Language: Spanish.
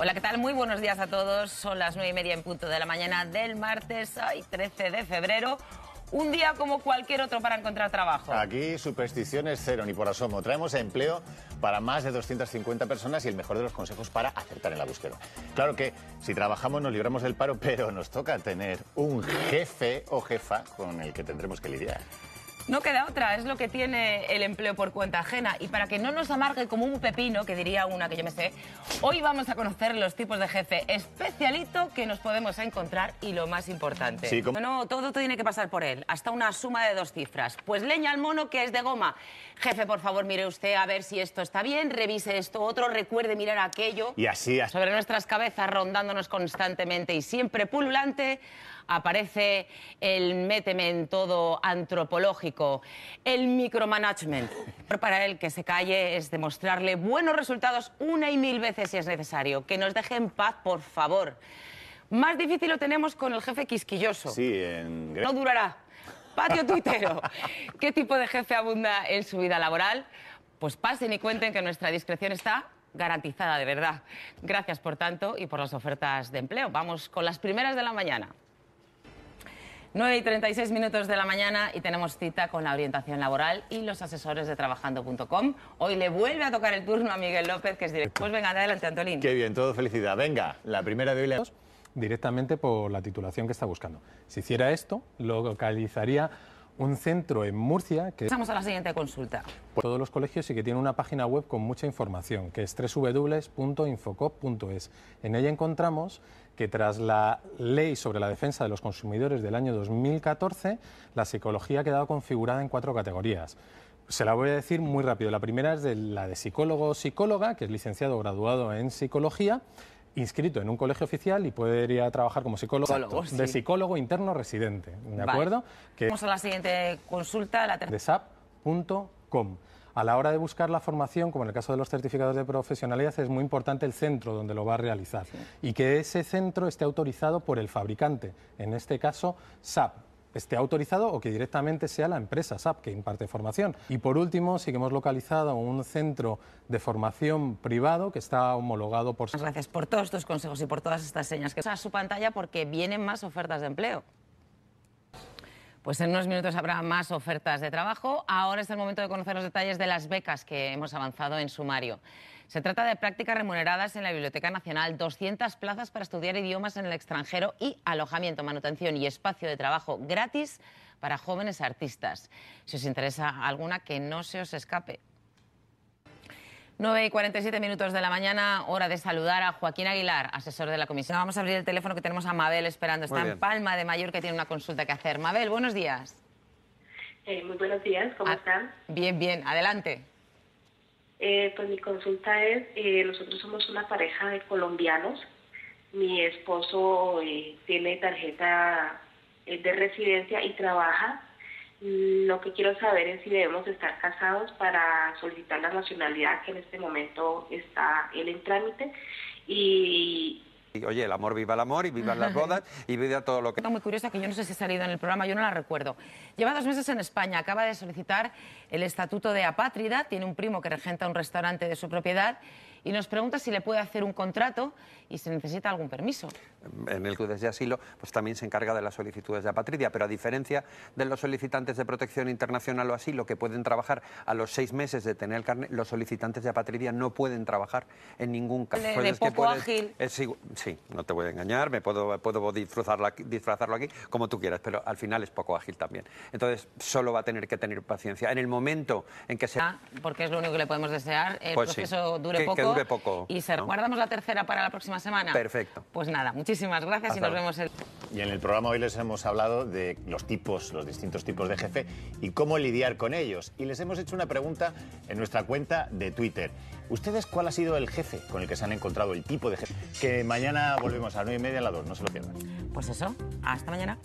Hola, ¿qué tal? Muy buenos días a todos. Son las nueve y media en punto de la mañana del martes, hoy 13 de febrero. Un día como cualquier otro para encontrar trabajo. Aquí supersticiones cero, ni por asomo. Traemos empleo para más de 250 personas y el mejor de los consejos para acertar en la búsqueda. Claro que si trabajamos nos libramos del paro, pero nos toca tener un jefe o jefa con el que tendremos que lidiar. No queda otra, es lo que tiene el empleo por cuenta ajena. Y para que no nos amargue como un pepino, que diría una que yo me sé, hoy vamos a conocer los tipos de jefe especialito que nos podemos encontrar y lo más importante. Sí, como... No, todo tiene que pasar por él, hasta una suma de dos cifras. Pues leña al mono que es de goma. Jefe, por favor, mire usted a ver si esto está bien, revise esto otro, recuerde mirar aquello. Y así, así. Sobre nuestras cabezas, rondándonos constantemente y siempre pululante, aparece el méteme en todo antropológico el micromanagement. Para él que se calle es demostrarle buenos resultados una y mil veces si es necesario. Que nos deje en paz, por favor. Más difícil lo tenemos con el jefe quisquilloso. No durará. Patio tuitero. ¿Qué tipo de jefe abunda en su vida laboral? Pues pasen y cuenten que nuestra discreción está garantizada, de verdad. Gracias por tanto y por las ofertas de empleo. Vamos con las primeras de la mañana. 9 y 36 minutos de la mañana y tenemos cita con la orientación laboral y los asesores de trabajando.com. Hoy le vuelve a tocar el turno a Miguel López, que es director. Pues venga, adelante, Antolín. Qué bien, todo felicidad. Venga, la primera de hoy Directamente por la titulación que está buscando. Si hiciera esto, lo localizaría un centro en Murcia que... Pasamos a la siguiente consulta. por todos los colegios y que tiene una página web con mucha información, que es www.infocop.es. En ella encontramos que tras la ley sobre la defensa de los consumidores del año 2014, la psicología ha quedado configurada en cuatro categorías. Se la voy a decir muy rápido. La primera es de la de psicólogo o psicóloga, que es licenciado o graduado en psicología inscrito en un colegio oficial y podría trabajar como psicólogo, de psicólogo interno residente. ¿De acuerdo? Vamos a la siguiente consulta. de SAP.com. A la hora de buscar la formación, como en el caso de los certificados de profesionalidad, es muy importante el centro donde lo va a realizar y que ese centro esté autorizado por el fabricante, en este caso SAP esté autorizado o que directamente sea la empresa SAP que imparte formación. Y por último, sí que hemos localizado un centro de formación privado que está homologado por... Gracias por todos estos consejos y por todas estas señas que a su pantalla porque vienen más ofertas de empleo. Pues en unos minutos habrá más ofertas de trabajo. Ahora es el momento de conocer los detalles de las becas que hemos avanzado en sumario. Se trata de prácticas remuneradas en la Biblioteca Nacional, 200 plazas para estudiar idiomas en el extranjero y alojamiento, manutención y espacio de trabajo gratis para jóvenes artistas. Si os interesa alguna, que no se os escape. 9 y 47 minutos de la mañana, hora de saludar a Joaquín Aguilar, asesor de la comisión. Vamos a abrir el teléfono que tenemos a Mabel esperando. Está en Palma de Mayor que tiene una consulta que hacer. Mabel, buenos días. Eh, muy buenos días, ¿cómo ah, están? Bien, bien, adelante. Eh, pues mi consulta es, eh, nosotros somos una pareja de colombianos. Mi esposo tiene tarjeta de residencia y trabaja lo que quiero saber es si debemos estar casados para solicitar la nacionalidad que en este momento está él en trámite y, Oye, el amor viva el amor y viva las bodas y viva todo lo que... Está muy curiosa que yo no sé si ha salido en el programa, yo no la recuerdo. Lleva dos meses en España, acaba de solicitar el estatuto de apátrida, tiene un primo que regenta un restaurante de su propiedad y nos pregunta si le puede hacer un contrato y si necesita algún permiso. En el Club de Asilo pues, también se encarga de las solicitudes de apatridia, pero a diferencia de los solicitantes de protección internacional o asilo que pueden trabajar a los seis meses de tener el carnet, los solicitantes de apatridia no pueden trabajar en ningún caso. Pues es poco ágil. sí, no te voy a engañar, me puedo, puedo disfrazarlo, aquí, como tú quieras, pero al final es poco ágil también. Entonces, solo va a tener que tener paciencia. En el momento en que se... Ah, porque es lo único que le podemos desear, el pues proceso dure poco. Y se guardamos la tercera para la próxima semana. Perfecto. Pues nada, muchísimas gracias y nos vemos el. Y en el programa hoy les hemos hablado de los tipos, los distintos tipos de jefe y cómo lidiar con ellos. Y les hemos hecho una pregunta en nuestra cuenta de Twitter. ¿Ustedes cuál ha sido el jefe con el que se han encontrado, el tipo de jefe? Que mañana volvemos a las 9 y media a las 2, no se lo pierdan. Pues eso, hasta mañana.